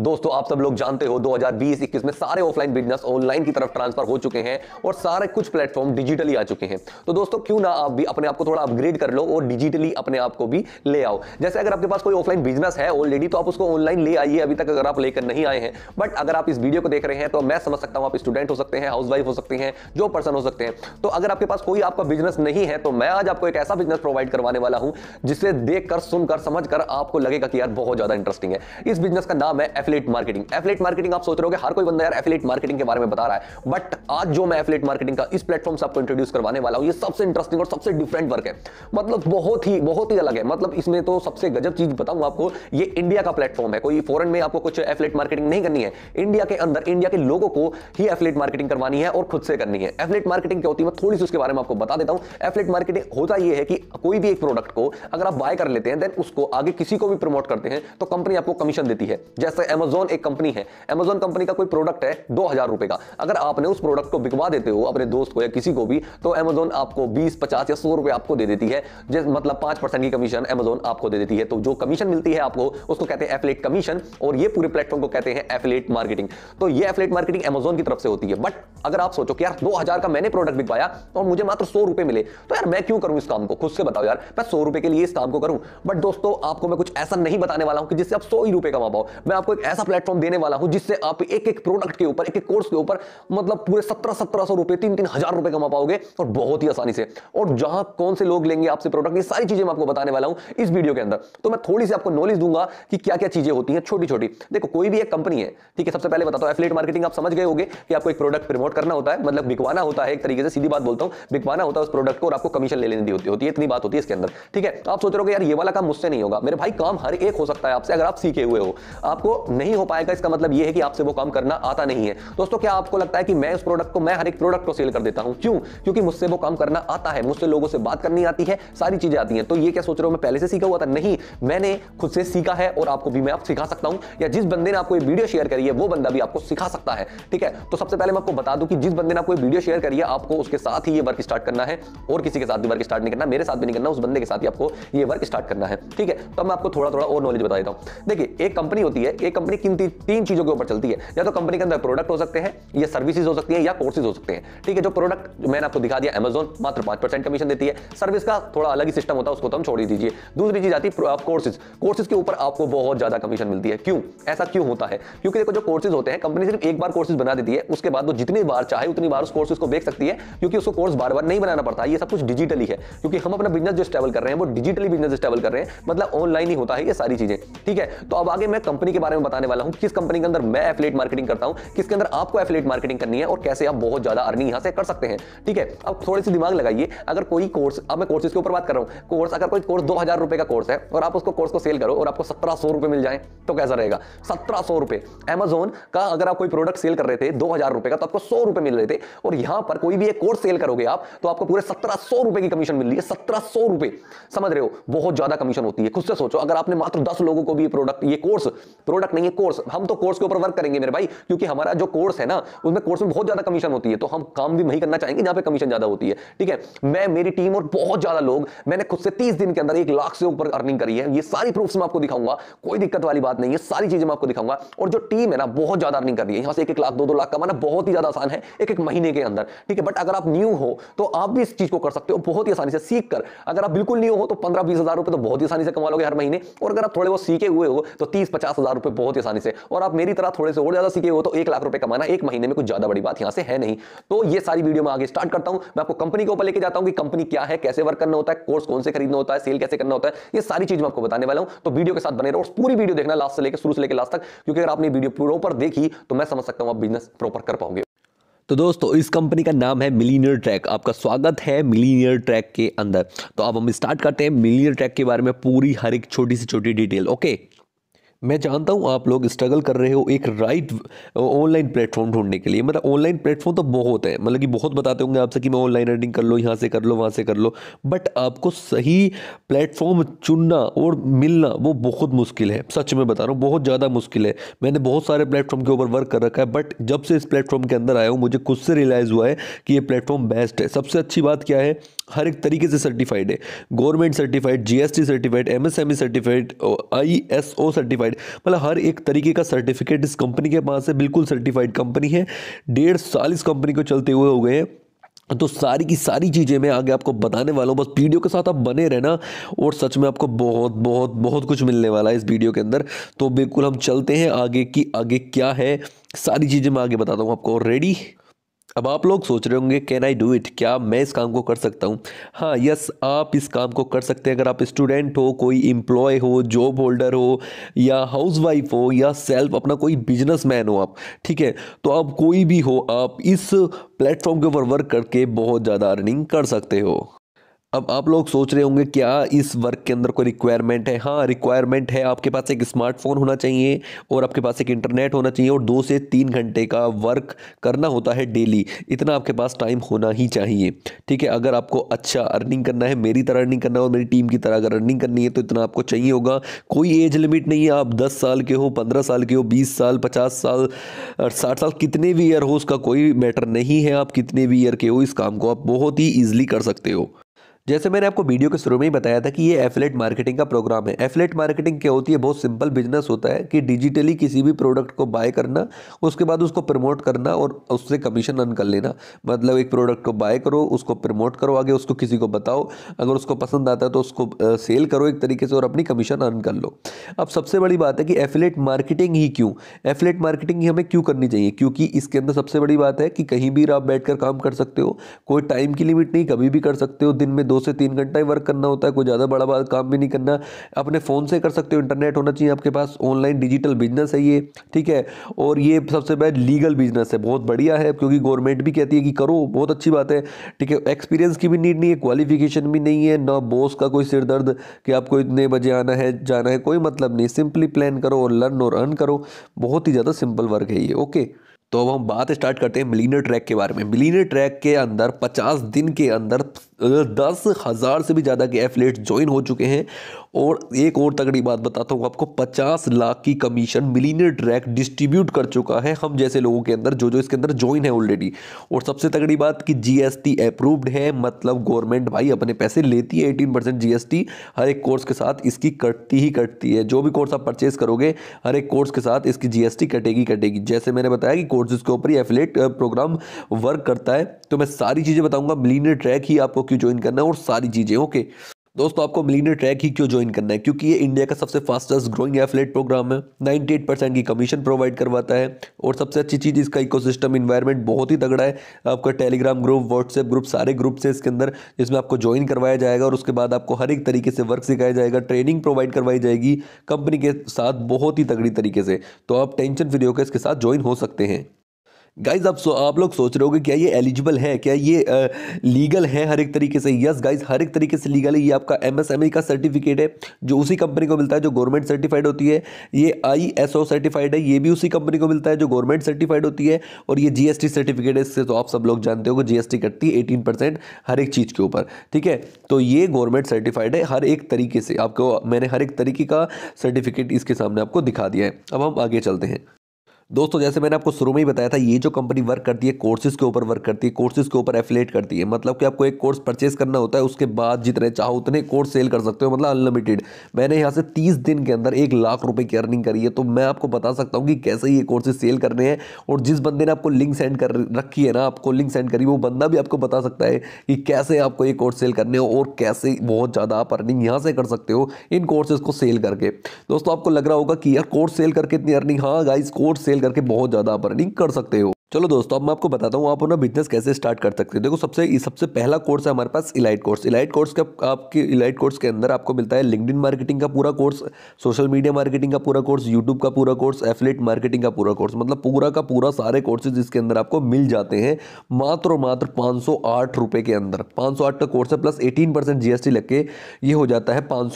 दोस्तों आप सब लोग जानते हो 2020-21 में सारे ऑफलाइन बिजनेस ऑनलाइन की तरफ ट्रांसफर हो चुके हैं और सारे कुछ प्लेटफॉर्म डिजिटली आ चुके हैं तो दोस्तों क्यों ना आप भी अपने आप को थोड़ा अपग्रेड कर लो और डिजिटली अपने आप को भी ले आओ जैसे अगर आपके पास कोई ऑफलाइन बिजनेस है ऑलरेडी तो आप उसको ऑनलाइन ले आइए अभी तक अगर आप लेकर नहीं आए हैं बट अगर आप इस वीडियो को देख रहे हैं तो मैं समझ सकता हूं आप स्टूडेंट हो सकते हैं हाउस वाइफ हो सकते हैं जो पर्सन हो सकते हैं तो अगर आपके पास कोई आपका बिजनेस नहीं है तो मैं आज आपको एक ऐसा बिजनेस प्रोवाइड करवाने वाला हूं जिसे देखकर सुनकर समझ आपको लगेगा कि यार बहुत ज्यादा इंटरेस्टिंग है इस बिजनेस का नाम है एफिलेट मार्केटिंग एफिलेट मार्केटिंग आप सोच रहे हो हर कोई बंदा यार एफिलेट मार्केटिंग के बारे में बता रहा है बट आज जो मैं एफिलेट मार्केटिंग का इस प्लेटफॉर्म से आपको इंट्रोड्यूस करवाने वाला हूँ ये सबसे इंटरेस्टिंग और सबसे डिफरेंट वर्क है मतलब बहुत ही बहुत ही अलग है मतलब इसमें तो सबसे गजब चीज बताऊँ आपको ये इंडिया का प्लेटफॉर्म है कोई फॉरन में आपको कुछ एफिलेट मार्केटिंग नहीं करनी है इंडिया के अंदर इंडिया के लोगों को ही एफिलेट मार्केटिंग करवानी है और खुद से करनी है एफिलेट मार्केटिंग क्या होती है मैं थोड़ी सी उसके बारे में आपको बता देता हूँ एफिलेट मार्केटिंग होता यह है कि कोई भी एक प्रोडक्ट को अगर आप बाय कर लेते हैं देन उसको आगे किसी को भी प्रमोट करते हैं तो कंपनी आपको कमीशन देती है जैसे अमेजोन एक कंपनी है अमेजोन कंपनी का कोई प्रोडक्ट है दो हजार रुपए का अगर आपने उस प्रोडक्ट को बिकवा देते हो अपने दोस्त को या किसी को भी तो अमेजोन आपको बीस पचास या सौ रुपए आपको दे देती है मतलब पांच परसेंट की कमीशन अमेजोन आपको दे देती है तो जो कमीशन मिलती है आपको उसको कहते हैं एफिलेट कमीशन और ये पूरे प्लेटफॉर्म को कहते हैं एफिलेट मार्केटिंग तो ये एफिलेट मार्केटिंग अमेजोन की तरफ से होती है बट अगर आप सोचो कि यार दो हजार का मैंने प्रोडक्ट बिकवाया और तो मुझे मात्र सौ रुपए मिले तो यार मैं क्यों करूं इस काम को खुद से बताओ यार मैं सौ रुपए के लिए इस काम को करूं बट दोस्तों आपको मैं कुछ ऐसा नहीं बताने वाला हूं कि जिससे आप सौ ही रुपए कमा पाओ मैं आपको एक ऐसा प्लेटफॉर्म देने वाला हूं जिससे आप एक एक प्रोडक्ट के ऊपर एक एक कोर्स के ऊपर मतलब पूरे सत्रह सत्रह सौ रुपए तीन तीन हजार रुपए कमा पाओगे और बहुत ही आसानी से और जहां कौन से लोग लेंगे आपसे प्रोडक्ट ये सारी चीजें मैं आपको बताने वाला हूं इस वीडियो के अंदर तो मैं थोड़ी सी आपको नॉलेज दूंगा कि क्या क्या चीजें होती है छोटी छोटी देखो कोई भी एक कंपनी है ठीक है सबसे पहले बताता हूं एफिलेट मार्केटिंग आप समझ गए होगे कि आपको एक प्रोडक्ट प्रमोट करना होता है मतलब बिकवाना होता है एक तरीके से सीधी बात बोलता हूं बिकवाना होता है उस प्रोडक्ट को और आपको कमीशन ले लेने होती होती है इतनी बात होती है इसके अंदर ठीक है आप सोच रहे हो यार ये वाला काम मुझसे नहीं होगा मेरे भाई काम हर एक हो सकता है आपसे अगर आप सीखे हुए हो आपको नहीं हो पाएगा इसका मतलब यह है कि आपसे वो काम करना आता नहीं है दोस्तों क्या आपको लगता है कि मैं उस प्रोडक्ट को मैं हर एक प्रोडक्ट को सेल कर देता हूं क्यों क्योंकि मुझसे वो काम करना आता है मुझसे लोगों से बात करनी आती है सारी चीजें आती हैं तो ये क्या सोच रहा हूं मैं पहले से सीखा हुआ था नहीं मैंने खुद से सीखा है और आपको भी मैं आप सिखा सकता हूं या जिस बंदे ने आपको ये वीडियो शेयर करी है वो बंदा भी आपको सिखा सकता है ठीक है तो सबसे पहले मैं आपको बता दूं कि जिस बंदे ने आपको वीडियो शेयर करी है आपको उसके साथ ही ये वर्क स्टार्ट करना है और किसी के साथ भी वर्क स्टार्ट नहीं करना मेरे साथ भी नहीं करना उस बंदे के साथ ही आपको ये वर्क स्टार्ट करना है ठीक है तो मैं आपको थोड़ा थोड़ा और नॉलेज बता देता हूं देखिए एक कंपनी होती है एक कंपनी किन तीन चीजों के ऊपर चलती है या तो कंपनी के अंदर प्रोडक्ट हो सकते हैं या सर्विसेज हो सकती है या कोर्सेज हो सकते हैं ठीक है जो प्रोडक्ट मैंने आपको दिखा दिया एमेजोन मात्र पांच परसेंट कमीशन देती है सर्विस का थोड़ा अलग ही सिस्टम होता है उसको तो हम छोड़ दीजिए दूसरी चीज आती है कोर्सेज कोर्सेज के ऊपर आपको बहुत ज्यादा कमीशन मिलती है क्यों ऐसा क्यों होता है क्योंकि देखो जो कोर्सेज होते हैं कंपनी सिर्फ एक बार कोर्सेज बना देती है उसके बाद वो जितनी बार चाहे उतनी बार उस कोर्सेज को देख सकती है क्योंकि उसको कोर्स बार बार नहीं बनाना पड़ता है ये सब कुछ डिजिटली है क्योंकि हम अपना बिजनेस जो स्टेबल कर रहे हैं वो डिजिटली बिजनेस स्टेबल कर रहे हैं मतलब ऑनलाइन ही होता है ये सारी चीजें ठीक है तो अब आगे मैं कंपनी के बारे में बताने वाला हूं किस कंपनी के अंदर मैं एफिलेट मार्केटिंग करता हूं किसके अंदर आपको एफिलेट मार्केटिंग करनी है और कैसे आप बहुत ज्यादा अर्निंग यहां से कर सकते हैं ठीक है अब थोड़ी सी दिमाग लगाइए अगर कोई कोर्स अब मैं कोर्सेज के ऊपर बात कर रहा हूं कोर्स अगर कोई कोर्स दो रुपए का कोर्स है और आप उसको कोर्स को सेल करो और आपको सत्रह सौ रुपए मिल जाए तो कैसा रहेगा सत्रह सौ रुपए एमेजोन का अगर आप कोई प्रोडक्ट सेल कर रहे थे दो हजार रुपए का तो आपको सौ रुपए मिल रहे थे और यहां पर कोई भी एक कोर्स सेल करोगे आप तो आपको पूरे सत्रह सौ रुपए की कमीशन मिल रही है सत्रह सौ रुपए समझ रहे हो बहुत ज्यादा कमीशन होती है खुद से सोचो अगर आपने मात्र दस लोगों को भी प्रोडक्ट ये कोर्स प्रोडक्ट नहीं है कोर्स हम तो कोर्स के ऊपर वर्क करेंगे मेरे भाई क्योंकि हमारा जो कोर्स है ना उसमें कोर्स में बहुत ज्यादा कमीशन होती है तो हम काम भी वही करना चाहेंगे जहां पे कमीशन ज्यादा होती है ठीक है मैं मेरी टीम और बहुत ज्यादा लोग मैंने खुद से तीस दिन के अंदर एक लाख से ऊपर अर्निंग करी है ये सारी प्रूफ मैं आपको दिखाऊंगा कोई दिक्कत वाली बात नहीं है सारी चीजें मैं आपको दिखाऊंगा और जो टीम है ना बहुत ज्यादा अर्निंग कर रही है यहां से एक एक लाख दो दो लाख कमाना बहुत ही ज्यादा आसान है एक एक महीने के अंदर ठीक है बट अगर आप न्यू हो तो आप भी इस चीज को कर सकते हो बहुत ही आसानी से सीख कर अगर आप बिल्कुल न्यू हो तो पंद्रह बीस हजार रुपए तो बहुत ही आसानी से कमा लोगे हर महीने और अगर आप थोड़े बहुत सीखे हुए हो तो तीस पचास हजार रुपए बहुत ही आसानी से और आप मेरी तरह थोड़े से और ज्यादा सीखे हो तो एक लाख रुपए कमाना एक महीने में कुछ ज्यादा बड़ी बात यहां से है नहीं तो ये सारी वीडियो में आगे स्टार्ट करता हूं मैं आपको कंपनी के ऊपर लेके जाता हूं कि कंपनी क्या है कैसे वर्क करना होता है कोर्स कौन से खरीदना होता है सेल कैसे करना होता है ये सारी चीज मैं आपको बताने वाला हूं तो वीडियो के साथ बने रहो और पूरी वीडियो देखना लास्ट से लेकर शुरू से लेकर लास्ट तक क्योंकि अगर आपने वीडियो प्रोपर देखी तो मैं समझ सकता हूं आप बिजनेस प्रॉपर कर पाओगे तो दोस्तों इस कंपनी का नाम है मिलीनियर ट्रैक आपका स्वागत है मिलीनियर ट्रैक के अंदर तो अब हम स्टार्ट करते हैं मिलीनियर ट्रैक के बारे में पूरी हर एक छोटी सी छोटी डिटेल ओके मैं जानता हूँ आप लोग स्ट्रगल कर रहे हो एक राइट ऑनलाइन प्लेटफॉर्म ढूंढने के लिए मतलब ऑनलाइन प्लेटफॉर्म तो बहुत है मतलब कि बहुत बताते होंगे आपसे कि मैं ऑनलाइन अर्निंग कर लो यहाँ से कर लो वहाँ से कर लो बट आपको सही प्लेटफॉर्म चुनना और मिलना वो बहुत मुश्किल है सच में बता रहा हूँ बहुत ज़्यादा मुश्किल है मैंने बहुत सारे प्लेटफॉर्म के ऊपर वर्क कर रखा है बट जब से इस प्लेटफॉर्म के अंदर आया हूँ मुझे खुद से रियलाइज़ हुआ है कि ये प्लेटफॉर्म बेस्ट है सबसे अच्छी बात क्या है हर एक तरीके से सर्टिफाइड है government certified GST certified MSME certified ISO certified मतलब हर एक तरीके का सर्टिफिकेट इस कंपनी के पास है बिल्कुल सर्टिफाइड कंपनी है डेढ़ साल इस कंपनी को चलते हुए हो गए हैं तो सारी की सारी चीज़ें मैं आगे आपको बताने वाला हूँ बस वीडियो के साथ आप बने रहना और सच में आपको बहुत बहुत बहुत कुछ मिलने वाला है इस वीडियो के अंदर तो बिल्कुल हम चलते हैं आगे की आगे क्या है सारी चीज़ें मैं आगे बताता हूँ आपको रेडी अब आप लोग सोच रहे होंगे कैन आई डू इट क्या मैं इस काम को कर सकता हूँ हाँ यस आप इस काम को कर सकते हैं अगर आप स्टूडेंट हो कोई एम्प्लॉय हो जॉब होल्डर हो या हाउसवाइफ हो या सेल्फ अपना कोई बिजनेसमैन हो आप ठीक है तो आप कोई भी हो आप इस प्लेटफॉर्म के ऊपर वर्क करके बहुत ज़्यादा अर्निंग कर सकते हो अब आप लोग सोच रहे होंगे क्या इस वर्क के अंदर कोई रिक्वायरमेंट है हाँ रिक्वायरमेंट है आपके पास एक स्मार्टफोन होना चाहिए और आपके पास एक इंटरनेट होना चाहिए और दो से तीन घंटे का वर्क करना होता है डेली इतना आपके पास टाइम होना ही चाहिए ठीक है अगर आपको अच्छा अर्निंग करना है मेरी तरह अर्निंग करना है और मेरी टीम की तरह अगर अर्निंग करनी है तो इतना आपको चाहिए होगा कोई एज लिमिट नहीं है आप दस साल के हो पंद्रह साल के हो बीस साल पचास साल साठ साल कितने भी ईयर हो उसका कोई मैटर नहीं है आप कितने भी ईयर के हो इस काम को आप बहुत ही ईजिली कर सकते हो जैसे मैंने आपको वीडियो के शुरू में ही बताया था कि ये एफिलेट मार्केटिंग का प्रोग्राम है एफिलेट मार्केटिंग क्या होती है बहुत सिंपल बिजनेस होता है कि डिजिटली किसी भी प्रोडक्ट को बाय करना उसके बाद उसको प्रमोट करना और उससे कमीशन अर्न कर लेना मतलब एक प्रोडक्ट को बाय करो उसको प्रमोट करो आगे उसको किसी को बताओ अगर उसको पसंद आता है तो उसको सेल करो एक तरीके से और अपनी कमीशन अर्न कर लो अब सबसे बड़ी बात है कि एफिलेट मार्केटिंग ही क्यों एफिलेट मार्केटिंग ही हमें क्यों करनी चाहिए क्योंकि इसके अंदर सबसे बड़ी बात है कि कहीं भी आप बैठ काम कर सकते हो कोई टाइम की लिमिट नहीं कभी भी कर सकते हो दिन में दो से तीन घंटा ही वर्क करना होता है कोई ज़्यादा बड़ा बड़ा काम भी नहीं करना अपने फ़ोन से कर सकते हो इंटरनेट होना चाहिए आपके पास ऑनलाइन डिजिटल बिजनेस है ये ठीक है और ये सबसे बेस्ट लीगल बिजनेस है बहुत बढ़िया है क्योंकि गवर्नमेंट भी कहती है कि करो बहुत अच्छी बात है ठीक है एक्सपीरियंस की भी नीड नहीं है क्वालिफिकेशन भी नहीं है ना बॉस का कोई सिर दर्द कि आपको इतने बजे आना है जाना है कोई मतलब नहीं सिंपली प्लान करो और लर्न और अर्न करो बहुत ही ज़्यादा सिंपल वर्क है ये ओके तो अब हम बात स्टार्ट करते हैं मिलीनियर ट्रैक के बारे में मिलीनियर ट्रैक के अंदर 50 दिन के अंदर दस हज़ार से भी ज़्यादा के एफलेट्स ज्वाइन हो चुके हैं और एक और तगड़ी बात बताता हूँ आपको पचास लाख की कमीशन मिलीनियर ट्रैक डिस्ट्रीब्यूट कर चुका है हम जैसे लोगों के अंदर जो जो इसके अंदर ज्वाइन है ऑलरेडी और सबसे तगड़ी बात कि जीएसटी अप्रूव्ड है मतलब गवर्नमेंट भाई अपने पैसे लेती है एटीन परसेंट जीएसटी हर एक कोर्स के साथ इसकी कटती ही कटती है जो भी कोर्स आप परचेज करोगे हर एक कोर्स के साथ इसकी जीएसटी कटेगी कटेगी जैसे मैंने बताया कि कोर्सेज के ऊपर ही एफिलेट प्रोग्राम वर्क करता है तो मैं सारी चीज़ें बताऊँगा मिलीनियर ट्रैक ही आपको क्यों ज्वाइन करना है और सारी चीज़ें ओके दोस्तों आपको मिलीनियर ट्रैक ही क्यों ज्वाइन करना है क्योंकि ये इंडिया का सबसे फास्टेस्ट ग्रोइंग एफलेट प्रोग्राम है 98 परसेंट की कमीशन प्रोवाइड करवाता है और सबसे अच्छी चीज़ इसका इकोसिस्टम इन्वायरमेंट बहुत ही तगड़ा है आपका टेलीग्राम ग्रुप व्हाट्सएप ग्रुप सारे ग्रुप्स से इसके अंदर जिसमें आपको ज्वाइन करवाया जाएगा और उसके बाद आपको हर एक तरीके से वर्क सिखाया जाएगा ट्रेनिंग प्रोवाइड करवाई जाएगी कंपनी के साथ बहुत ही तगड़ी तरीके से तो आप टेंशन फ्री होकर इसके साथ ज्वाइन हो सकते हैं गाइज आप सो आप लोग सोच रहे हो क्या ये एलिजिबल है क्या ये आ, लीगल है हर एक तरीके से यस गाइज हर एक तरीके से लीगल है ये आपका ई e का सर्टिफिकेट है जो उसी कंपनी को मिलता है जो गवर्नमेंट सर्टिफाइड होती है ये ओ सर्टिफाइड है ये भी उसी कंपनी को मिलता है जो गवर्नमेंट सर्टिफाइड होती है और ये जीएसटी सर्टिफिकेट है इससे तो आप सब लोग जानते हो जीएसटी कटती है एटीन हर एक चीज़ के ऊपर ठीक है तो ये गवर्नमेंट सर्टिफाइड है हर एक तरीके से आपको मैंने हर एक तरीके का सर्टिफिकेट इसके सामने आपको दिखा दिया है अब हम आगे चलते हैं दोस्तों जैसे मैंने आपको शुरू में ही बताया था ये जो कंपनी वर्क करती है कोर्सेज के ऊपर वर्क करती है कोर्सेज के ऊपर एफिलेट करती है मतलब कि आपको एक कोर्स परचेज करना होता है उसके बाद जितने चाहो उतने कोर्स सेल कर सकते हो मतलब अनलिमिटेड मैंने यहाँ से तीस दिन के अंदर एक लाख रुपये की अर्निंग करी है तो मैं आपको बता सकता हूँ कि कैसे ये कोर्सेज सेल करने हैं और जिस बंदे ने आपको लिंक सेंड कर रखी है ना आपको लिंक सेंड करी वो बंदा भी आपको बता सकता है कि कैसे आपको ये कोर्स सेल करने हो और कैसे बहुत ज़्यादा आप अर्निंग यहाँ से कर सकते हो इन कोर्सेज को सेल करके दोस्तों आपको लग रहा होगा कि यार कोर्स सेल करके इतनी अर्निंग हाँ गाइज कोर्स सेल करके बहुत ज़्यादा आप अर्निंग कर सकते हो चलो दोस्तों अब मैं आपको बताता हूँ आप अपना बिजनेस कैसे स्टार्ट कर सकते हैं देखो सबसे सबसे पहला कोर्स है हमारे पास इलाइट कोर्स इलाइट कोर्स का आपके इलाइट कोर्स के अंदर आपको मिलता है लिंकड मार्केटिंग का पूरा कोर्स सोशल मीडिया मार्केटिंग का पूरा कोर्स यूट्यूब का पूरा कोर्स एफलेट मार्केटिंग का पूरा कोर्स मतलब पूरा का पूरा सारे कोर्सेज इसके अंदर आपको मिल जाते हैं मात्र मात्र पाँच के अंदर पाँच का कोर्स है प्लस एटीन परसेंट जीएसटी लग के ये हो जाता है पाँच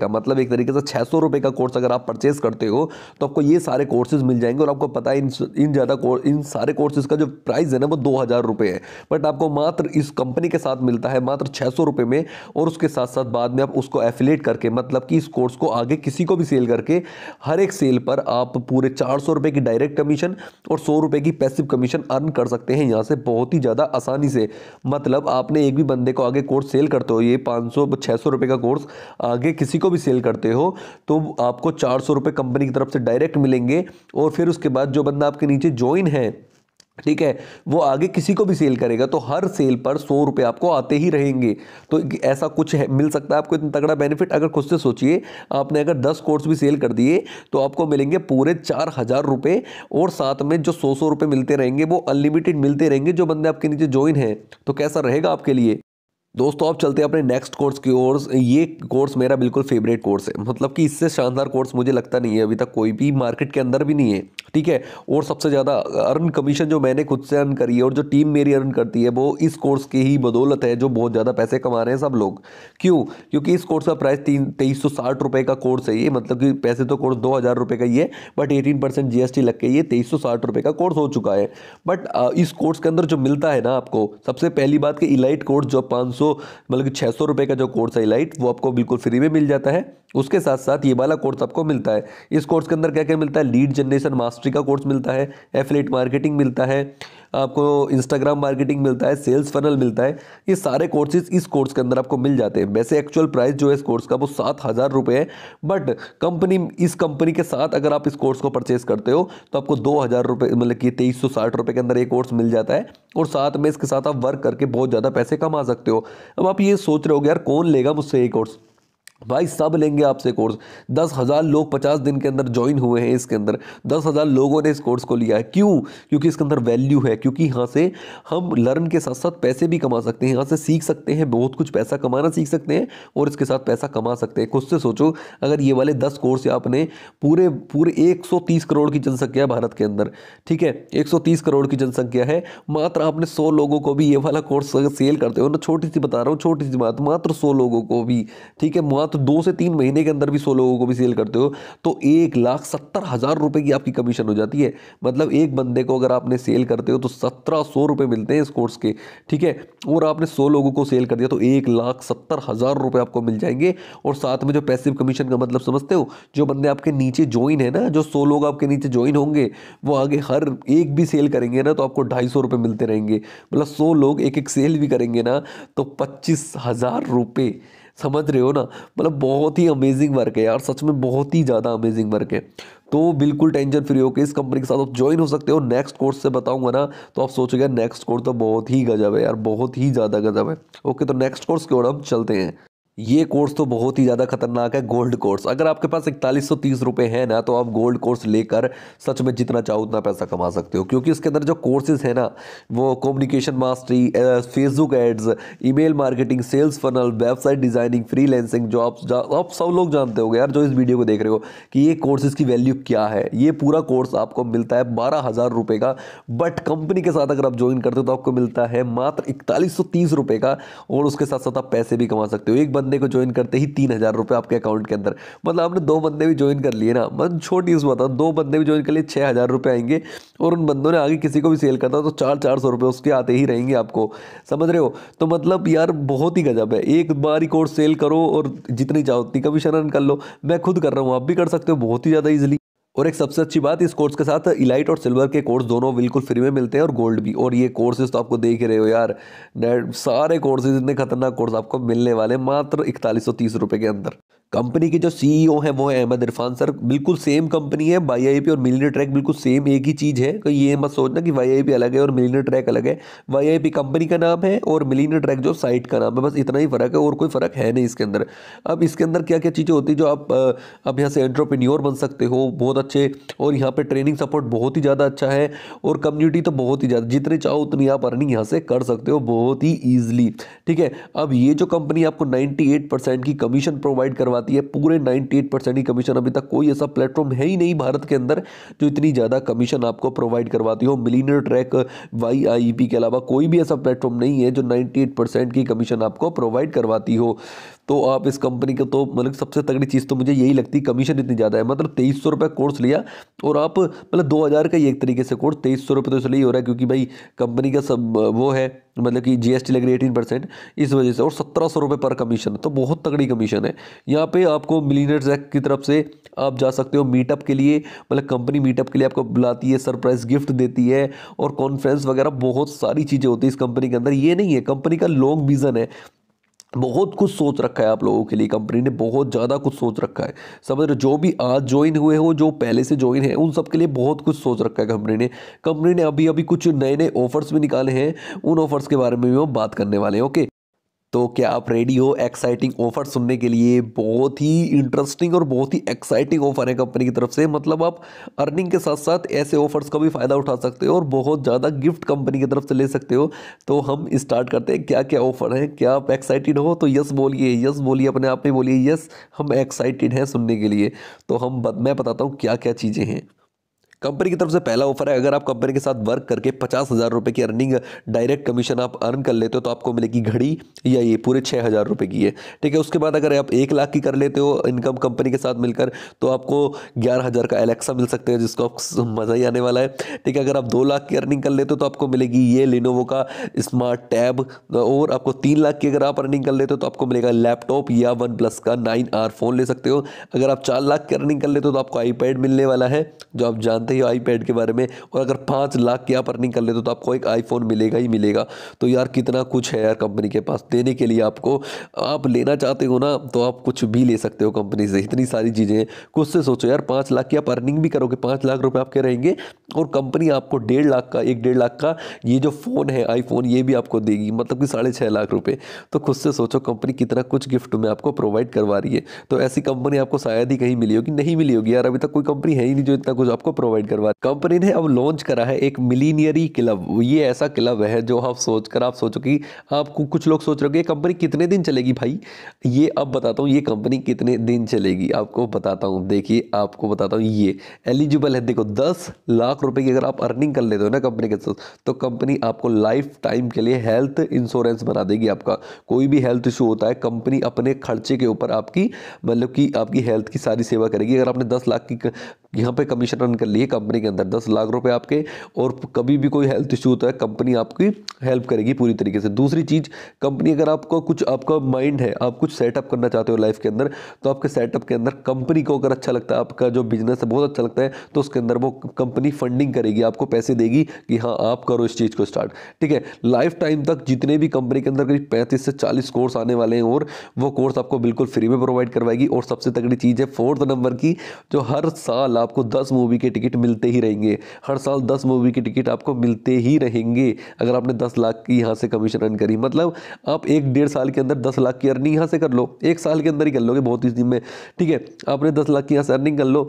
का मतलब एक तरीके से छः रुपए का कोर्स अगर आप परचेज करते हो तो आपको ये सारे कोर्सेज मिल जाएंगे और आपको पता है इन ज़्यादा इन सारे कोर्सेज का जो प्राइस है ना वो दो हज़ार रुपये है बट आपको मात्र इस कंपनी के साथ मिलता है मात्र छः सौ रुपये में और उसके साथ साथ बाद में आप उसको एफिलेट करके मतलब कि इस कोर्स को आगे किसी को भी सेल करके हर एक सेल पर आप पूरे चार सौ रुपए की डायरेक्ट कमीशन और सौ रुपये की पैसिव कमीशन अर्न कर सकते हैं यहाँ से बहुत ही ज़्यादा आसानी से मतलब आपने एक भी बंदे को आगे कोर्स सेल करते हो ये पाँच सौ छः सौ रुपये का कोर्स आगे किसी को भी सेल करते हो तो आपको चार सौ रुपये कंपनी की तरफ से डायरेक्ट मिलेंगे और फिर उसके बाद जो बंदा आपके नीचे ज्वाइन है ठीक है वो आगे किसी को भी सेल करेगा तो हर सेल पर सौ रुपये आपको आते ही रहेंगे तो ऐसा कुछ है मिल सकता है आपको इतना तगड़ा बेनिफिट अगर खुद से सोचिए आपने अगर दस कोर्स भी सेल कर दिए तो आपको मिलेंगे पूरे चार हज़ार रुपये और साथ में जो सौ सौ रुपये मिलते रहेंगे वो अनलिमिटेड मिलते रहेंगे जो बंदे आपके नीचे ज्वाइन हैं तो कैसा रहेगा आपके लिए दोस्तों अब चलते हैं अपने नेक्स्ट कोर्स की ओर ये कोर्स मेरा बिल्कुल फेवरेट कोर्स है मतलब कि इससे शानदार कोर्स मुझे लगता नहीं है अभी तक कोई भी मार्केट के अंदर भी नहीं है ठीक है और सबसे ज़्यादा अर्न कमीशन जो मैंने खुद से अर्न करी है और जो टीम मेरी अर्न करती है वो इस कोर्स की ही बदौलत है जो बहुत ज़्यादा पैसे कमा रहे हैं सब लोग क्यों क्योंकि इस कोर्स का प्राइस तीन तेईस सौ साठ रुपये का कोर्स है ये मतलब कि पैसे तो कोर्स दो हज़ार रुपये का ही है but eighteen percent G S T लग के ये तेईस सौ साठ रुपये का कोर्स हो चुका है बट इस कोर्स के अंदर जो मिलता है ना आपको सबसे पहली बात कि इलाइट कोर्स जो पाँच सौ मतलब कि छः सौ रुपये का जो कोर्स है लाइट वो आपको बिल्कुल फ्री में मिल जाता है उसके साथ साथ ये वाला कोर्स आपको मिलता है इस कोर्स के अंदर क्या क्या मिलता है लीड जनरेशन मास्टरी का कोर्स मिलता है एफिलेट मार्केटिंग मिलता है आपको इंस्टाग्राम मार्केटिंग मिलता है सेल्स फनल मिलता है ये सारे कोर्सेज इस कोर्स के अंदर आपको मिल जाते हैं वैसे एक्चुअल प्राइस जो है इस कोर्स का वो सात हज़ार रुपये है बट कंपनी इस कंपनी के साथ अगर आप इस कोर्स को परचेस करते हो तो आपको दो हज़ार रुपये मतलब कि तेईस सौ साठ रुपये के अंदर ये कोर्स मिल जाता है और साथ में इसके साथ आप वर्क करके बहुत ज़्यादा पैसे कमा सकते हो अब आप ये सोच रहे हो यार कौन लेगा मुझसे ये कोर्स भाई सब लेंगे आपसे कोर्स दस हज़ार लोग पचास दिन के अंदर ज्वाइन हुए हैं इसके अंदर दस हज़ार लोगों ने इस कोर्स को लिया है क्यों क्योंकि इसके अंदर वैल्यू है क्योंकि यहाँ से हम लर्न के साथ साथ पैसे भी कमा सकते हैं यहाँ से सीख सकते हैं बहुत कुछ पैसा कमाना सीख सकते हैं और इसके साथ पैसा कमा सकते हैं खुद से सोचो अगर ये वाले दस कोर्स आपने पूरे पूरे एक करोड़ की जनसंख्या भारत के अंदर ठीक है एक करोड़ की जनसंख्या है मात्र आपने सौ लोगों को भी ये वाला कोर्स सेल करते हो ना छोटी सी बता रहा हूँ छोटी सी बात मात्र सौ लोगों को भी ठीक है तो दो से तीन महीने के अंदर भी सौ लोगों को भी सेल करते हो तो एक लाख सत्तर हज़ार रुपए की आपकी कमीशन हो जाती है मतलब एक बंदे को अगर आपने सेल करते हो तो सत्रह सौ रुपए मिलते हैं इस कोर्स के ठीक है और आपने सौ लोगों को सेल कर दिया तो एक लाख सत्तर हज़ार रुपए आपको मिल जाएंगे और साथ में जो पैसिव कमीशन का मतलब समझते हो जो बंदे आपके नीचे ज्वाइन है ना जो सौ लोग आपके नीचे ज्वाइन होंगे वो आगे हर एक भी सेल करेंगे ना तो आपको ढाई सौ रुपये मिलते रहेंगे मतलब सौ लोग एक एक सेल भी करेंगे ना तो पच्चीस हज़ार रुपये समझ रहे हो ना मतलब बहुत ही अमेजिंग वर्क है यार सच में बहुत ही ज़्यादा अमेजिंग वर्क है तो बिल्कुल टेंशन फ्री होकर इस कंपनी के साथ आप ज्वाइन हो सकते हो नेक्स्ट कोर्स से बताऊंगा ना तो आप सोचोगे नेक्स्ट कोर्स तो बहुत ही गजब है यार बहुत ही ज़्यादा गजब है ओके तो नेक्स्ट कोर्स की ओर हम चलते हैं ये कोर्स तो बहुत ही ज़्यादा खतरनाक है गोल्ड कोर्स अगर आपके पास इकतालीस सौ तीस रुपये हैं ना तो आप गोल्ड कोर्स लेकर सच में जितना चाहो उतना पैसा कमा सकते हो क्योंकि इसके अंदर जो कोर्सेज हैं ना वो communication mastery Facebook ads email marketing sales funnel website designing freelancing जो आप जा, आप सब लोग जानते हो यार जो इस वीडियो को देख रहे हो कि ये कोर्सेज की वैल्यू क्या है ये पूरा कोर्स आपको मिलता है बारह हज़ार का बट कंपनी के साथ अगर आप ज्वाइन करते हो तो आपको मिलता है मात्र इकतालीस सौ तीस रुपये का और उसके साथ साथ आप पैसे भी कमा सकते हो एक बंद बंदे को ज्वाइन करते ही तीन हज़ार रुपये आपके अकाउंट के अंदर मतलब आपने दो बंदे भी ज्वाइन कर लिए ना मतलब छोटी उसमें बताऊँ दो बंदे भी ज्वाइन कर लिए छः हज़ार रुपये आएंगे और उन बंदों ने आगे किसी को भी सेल करता तो चार चार सौ रुपये उसके आते ही रहेंगे आपको समझ रहे हो तो मतलब यार बहुत ही गजब है एक बार ही कोर्स सेल करो और जितनी चाहो उतनी कमीशन अर्न कर लो मैं खुद कर रहा हूँ आप भी कर सकते हो बहुत ही ज़्यादा ईजिली और एक सबसे अच्छी बात इस कोर्स के साथ इलाइट और सिल्वर के कोर्स दोनों बिल्कुल फ्री में मिलते हैं और गोल्ड भी और ये कोर्सेज तो आपको देख रहे हो यार नेट सारे कोर्सेज इतने खतरनाक कोर्स आपको मिलने वाले मात्र इकतालीस सौ तीस रुपये के अंदर कंपनी के जो सीईओ e हैं वो है अहमद इरफान सर बिल्कुल सेम कंपनी है वाई आई पी और मिलियन ट्रैक बिल्कुल सेम एक ही चीज़ है तो ये मत सोचना कि वाई आई पी अलग है और मिलियन ट्रैक अलग है वाई आई पी कंपनी का नाम है और मिलियन ट्रैक जो साइट का नाम है बस इतना ही फ़र्क है और कोई फ़र्क है नहीं इसके अंदर अब इसके अंदर क्या क्या चीज़ें होती है जो आप अब यहाँ से एंट्रप्रेन्योर बन सकते हो बहुत अच्छे और यहाँ पर ट्रेनिंग सपोर्ट बहुत ही ज़्यादा अच्छा है और कम्युनिटी तो बहुत ही ज़्यादा जितने चाहो उतनी आप अर्निंग यहाँ से कर सकते हो बहुत ही ईजिली ठीक है अब ये जो कंपनी आपको नाइन्टी की कमीशन प्रोवाइड करवा करवाती है पूरे 98 परसेंट की कमीशन अभी तक कोई ऐसा प्लेटफॉर्म है ही नहीं भारत के अंदर जो इतनी ज़्यादा कमीशन आपको प्रोवाइड करवाती हो millionaire track Y I e के अलावा कोई भी ऐसा प्लेटफॉर्म नहीं है जो नाइन्टी की कमीशन आपको प्रोवाइड करवाती हो तो आप इस कंपनी के तो मतलब सबसे तगड़ी चीज़ तो मुझे यही लगती है कमीशन इतनी ज़्यादा है मतलब तेईस सौ रुपये कोर्स लिया और आप मतलब दो हज़ार का ही एक तरीके से कोर्स तेईस सौ रुपये तो इसलिए हो रहा है क्योंकि भाई कंपनी का सब वो है मतलब कि जीएसटी लग रही है एटीन परसेंट इस वजह से और सत्रह सौ रुपये पर कमीशन तो बहुत तगड़ी कमीशन है यहाँ पे आपको मिलीनियर एक्ट की तरफ से आप जा सकते हो मीटअप के लिए मतलब कंपनी मीटअप के लिए आपको बुलाती है सरप्राइज गिफ्ट देती है और कॉन्फ्रेंस वगैरह बहुत सारी चीज़ें होती है इस कंपनी के अंदर ये नहीं है कंपनी का लॉन्ग विज़न है बहुत कुछ सोच रखा है आप लोगों के लिए कंपनी ने बहुत ज़्यादा कुछ सोच रखा है समझ रहे जो भी आज ज्वाइन हुए हो जो पहले से ज्वाइन है उन सब के लिए बहुत कुछ सोच रखा है कंपनी ने कंपनी ने अभी अभी कुछ नए नए ऑफर्स भी निकाले हैं उन ऑफर्स के बारे में भी हम बात करने वाले हैं ओके तो क्या आप रेडी हो एक्साइटिंग ऑफर सुनने के लिए बहुत ही इंटरेस्टिंग और बहुत ही एक्साइटिंग ऑफर है कंपनी की तरफ से मतलब आप अर्निंग के साथ साथ ऐसे ऑफर्स का भी फ़ायदा उठा सकते हो और बहुत ज़्यादा गिफ्ट कंपनी की तरफ से ले सकते हो तो हम स्टार्ट करते हैं क्या क्या ऑफर है क्या आप एक्साइटेड हो तो यस बोलिए यस बोलिए अपने आप में बोलिए यस हम एक्साइटेड हैं सुनने के लिए तो हम मैं बताता हूँ क्या क्या चीज़ें हैं कंपनी की तरफ से पहला ऑफर है अगर आप कंपनी के साथ वर्क करके पचास हज़ार रुपये की अर्निंग डायरेक्ट कमीशन आप अर्न कर लेते हो तो आपको मिलेगी घड़ी या ये पूरे छः हज़ार रुपये की है ठीक है उसके बाद अगर आप एक लाख की कर लेते हो इनकम कंपनी के साथ मिलकर तो आपको ग्यारह हज़ार का एलेक्सा मिल सकता है जिसको मज़ा ही आने वाला है ठीक है अगर आप दो लाख की अर्निंग कर लेते हो तो आपको मिलेगी ये लिनोवो का स्मार्ट टैब और आपको तीन लाख की अगर आप अर्निंग कर लेते हो तो आपको मिलेगा लैपटॉप या वन प्लस का नाइन आर फ़ोन ले सकते हो अगर आप चार लाख की अर्निंग कर लेते हो तो आपको आईपैड मिलने वाला है जो आप जानते जानते ही आईपैड के बारे में और अगर पाँच लाख की आप अर्निंग कर लेते तो, तो आपको एक आईफोन मिलेगा ही मिलेगा तो यार कितना कुछ है यार कंपनी के पास देने के लिए आपको आप लेना चाहते हो ना तो आप कुछ भी ले सकते हो कंपनी से इतनी सारी चीज़ें हैं खुद से सोचो यार पाँच लाख की आप अर्निंग भी करोगे पाँच लाख रुपये आपके रहेंगे और कंपनी आपको डेढ़ लाख का एक डेढ़ लाख का ये जो फ़ोन है आईफोन ये भी आपको देगी मतलब कि साढ़े छः लाख रुपये तो खुद से सोचो कंपनी कितना कुछ गिफ्ट में आपको प्रोवाइड करवा रही है तो ऐसी कंपनी आपको शायद ही कहीं मिली होगी नहीं मिली होगी यार अभी तक कोई कंपनी है ही नहीं जो इतना कुछ आपको प्रोवाइड प्रोवाइड करवा कंपनी ने अब लॉन्च करा है एक मिलीनियरी क्लब ये ऐसा क्लब है जो आप सोच कर आप सोचो कि आपको कुछ लोग सोच रहे हो ये कंपनी कितने दिन चलेगी भाई ये अब बताता हूँ ये कंपनी कितने दिन चलेगी आपको बताता हूँ देखिए आपको बताता हूँ ये एलिजिबल है देखो दस लाख रुपये की अगर आप अर्निंग कर लेते हो ना कंपनी के साथ तो कंपनी आपको लाइफ टाइम के लिए हेल्थ इंश्योरेंस बना देगी आपका कोई भी हेल्थ इशू होता है कंपनी अपने खर्चे के ऊपर आपकी मतलब कि आपकी हेल्थ की सारी सेवा करेगी अगर आपने दस लाख की यहाँ पे कमीशन अर्न कर लिए चाहिए कंपनी के अंदर दस लाख रुपए आपके और कभी भी कोई हेल्थ इशू होता है कंपनी आपकी हेल्प करेगी पूरी तरीके से दूसरी चीज़ कंपनी अगर आपको कुछ आपका माइंड है आप कुछ सेटअप करना चाहते हो लाइफ के अंदर तो आपके सेटअप के अंदर कंपनी को अगर अच्छा लगता है आपका जो बिजनेस है बहुत अच्छा लगता है तो उसके अंदर वो कंपनी फंडिंग करेगी आपको पैसे देगी कि हाँ आप करो इस चीज़ को स्टार्ट ठीक है लाइफ टाइम तक जितने भी कंपनी के अंदर करीब पैंतीस से चालीस कोर्स आने वाले हैं और वो कोर्स आपको बिल्कुल फ्री में प्रोवाइड करवाएगी और सबसे तगड़ी चीज़ है फोर्थ नंबर की जो हर साल आपको दस मूवी के टिकट टिकट मिलते ही रहेंगे हर साल दस मूवी की टिकट आपको मिलते ही रहेंगे अगर आपने दस लाख की यहाँ से कमीशन अर्न करी मतलब आप एक डेढ़ साल के अंदर दस लाख की अर्निंग यहाँ से कर लो एक साल के अंदर ही कर लोगे बहुत दिन में ठीक है आपने दस लाख की यहाँ से अर्निंग कर लो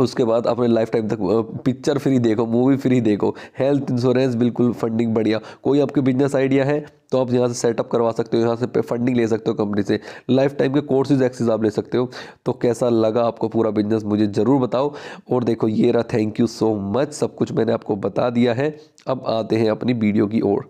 उसके बाद अपने लाइफ टाइम तक पिक्चर फ्री देखो मूवी फ्री देखो हेल्थ इंश्योरेंस बिल्कुल फंडिंग बढ़िया कोई आपके बिजनेस आइडिया है तो आप यहाँ से सेटअप करवा सकते हो यहाँ से फंडिंग ले सकते हो कंपनी से लाइफ टाइम के कोर्सेज एक्सेस आप ले सकते हो तो कैसा लगा आपको पूरा बिजनेस मुझे ज़रूर बताओ और देखो ये रहा थैंक यू सो मच सब कुछ मैंने आपको बता दिया है अब आते हैं अपनी वीडियो की ओर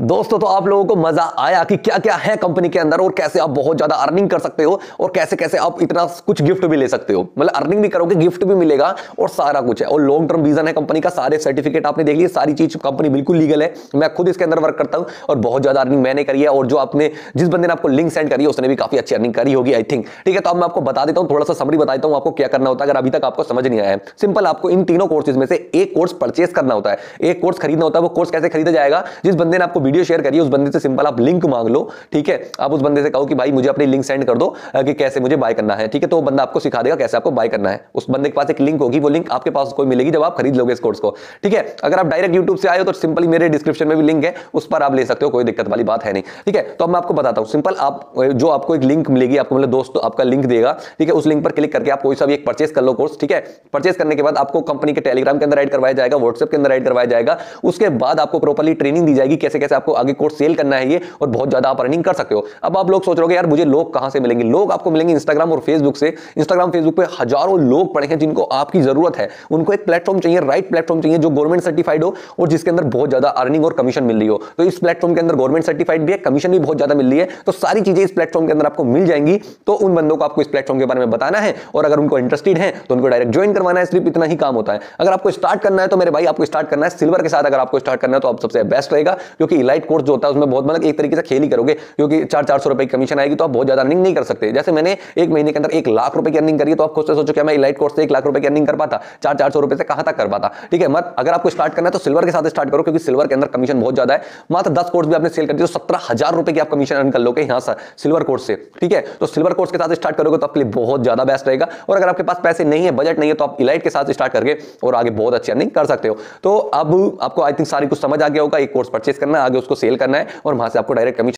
दोस्तों तो आप लोगों को मजा आया कि क्या क्या है कंपनी के अंदर और कैसे आप बहुत ज्यादा अर्निंग कर सकते हो और कैसे कैसे आप इतना कुछ गिफ्ट भी ले सकते हो मतलब अर्निंग भी करोगे गिफ्ट भी मिलेगा और सारा कुछ है और लॉन्ग टर्म विजन है कंपनी का सारे सर्टिफिकेट आपने देख लिए सारी चीज कंपनी बिल्कुल लीगल है मैं खुद इसके अंदर वर्क करता हूं और बहुत ज्यादा अर्निंग मैंने करी है और जो आपने जिस बंदे ने आपको लिंक सेंड करी है उसने भी काफी अच्छी अर्निंग करी होगी आई थिंक ठीक है तो मैं आपको बता देता हूँ थोड़ा सा समरी बता देता हूँ आपको क्या करना होता है अगर अभी तक आपको समझ नहीं आया सिंपल आपको इन तीनों कोर्सेज में से एक कोर्स परचेस करना होता है एक कोर्स खरीदना होता है वो कोर्स कैसे खरीदा जाएगा जिस बंदे ने आपको वीडियो शेयर करिए उस बंदे से सिंपल आप लिंक मांग लो ठीक है आप उस बंदे से कहो कि भाई मुझे अपनी लिंक सेंड कर दो कि कैसे मुझे बाय करना है ठीक है तो वो बंदा आपको सिखा देगा कैसे आपको बाय करना है उस बंदे के पास एक लिंक होगी वो लिंक आपके पास कोई मिलेगी जब आप खरीद लोगे इस कोर्स को ठीक है अगर आप डायरेक्ट यूट्यूब से आए हो तो सिंपली मेरे डिस्क्रिप्शन में भी लिंक है उस पर आप ले सकते हो कोई दिक्कत वाली बात है नहीं ठीक है तो अब मैं आपको बताता हूँ सिंपल आप जो आपको एक लिंक मिलेगी आपको मतलब दोस्तों आपका लिंक देगा ठीक है उस लिंक पर क्लिक करके आप कोई सा भी एक परचेस कर लो कोर्स ठीक है परचेस करने के बाद आपको कंपनी के टेलीग्राम के अंदर एड करवाया जाएगा व्हाट्सएप के अंदर एड करवाया जाएगा उसके बाद आपको प्रॉपरली ट्रेनिंग दी जाएगी कैसे कैसे आपको आगे कोर्स सेल करना है ये और बहुत ज्यादा आप अर्निंग कर सकते हो अब आप लोग सोच रहे हो यार मुझे लोग कहां से मिलेंगे लोग आपको मिलेंगे इंस्टाग्राम और फेसबुक से इंस्टाग्राम फेसबुक पर हजारों लोग पड़े हैं जिनको आपकी जरूरत है उनको एक प्लेटफॉर्म चाहिए राइट प्लेटफॉर्म चाहिए जो गवर्नमेंट सर्टिफाइड हो और जिसके अंदर बहुत ज्यादा अर्निंग और कमीशन मिल रही हो तो इस प्लेटफॉर्म के अंदर गवर्नमेंट सर्टिफाइड भी है कमीशन भी बहुत ज्यादा मिल रही है तो सारी चीजें इस प्लेटफॉर्म के अंदर आपको मिल जाएंगी तो उन बंदों को आपको इस प्लेटफॉर्म के बारे में बताना है और अगर उनको इंटरेस्टेड है तो उनको डायरेक्ट ज्वाइन करवाना है सिर्फ इतना ही काम होता है अगर आपको स्टार्ट करना है तो मेरे भाई आपको स्टार्ट करना है सिल्वर के साथ अगर आपको स्टार्ट करना है तो आप सबसे बेस्ट रहेगा क्योंकि ही लाइट कोर्स जो होता है उसमें बहुत मतलब एक तरीके से खेल ही करोगे क्योंकि चार चार सौ रुपए की कमीशन आएगी तो आप बहुत ज्यादा अर्निंग नहीं कर सकते जैसे मैंने एक महीने के अंदर एक लाख रुपए की अर्निंग करी तो आप खुद से सोचो क्या मैं लाइट कोर्स से एक लाख रुपए की अर्निंग कर पाता चार चार सौ रुपए से कहा तक कर पाता ठीक है मत अगर आपको स्टार्ट करना है तो सिल्वर के साथ स्टार्ट करो क्योंकि सिल्वर के अंदर कमीशन बहुत ज्यादा है मात्र दस कोर्स भी आपने सेल कर दिया तो सत्रह हजार रुपए की आप कमीशन अर्न कर लोगे यहाँ सिल्वर कोर्स से ठीक है तो सिल्वर कोर्स के साथ स्टार्ट करोगे तो आपके लिए बहुत ज्यादा बेस्ट रहेगा और अगर आपके पास पैसे नहीं है बजट नहीं है तो आप इलाइट के साथ स्टार्ट करके और आगे बहुत अच्छी अर्निंग कर सकते हो तो अब आपको आई थिंक सारी कुछ समझ आ गया होगा एक कोर्स परचेस करना आगे उसको सेल करना है और वहां से आपको डायरेक्ट कमीशन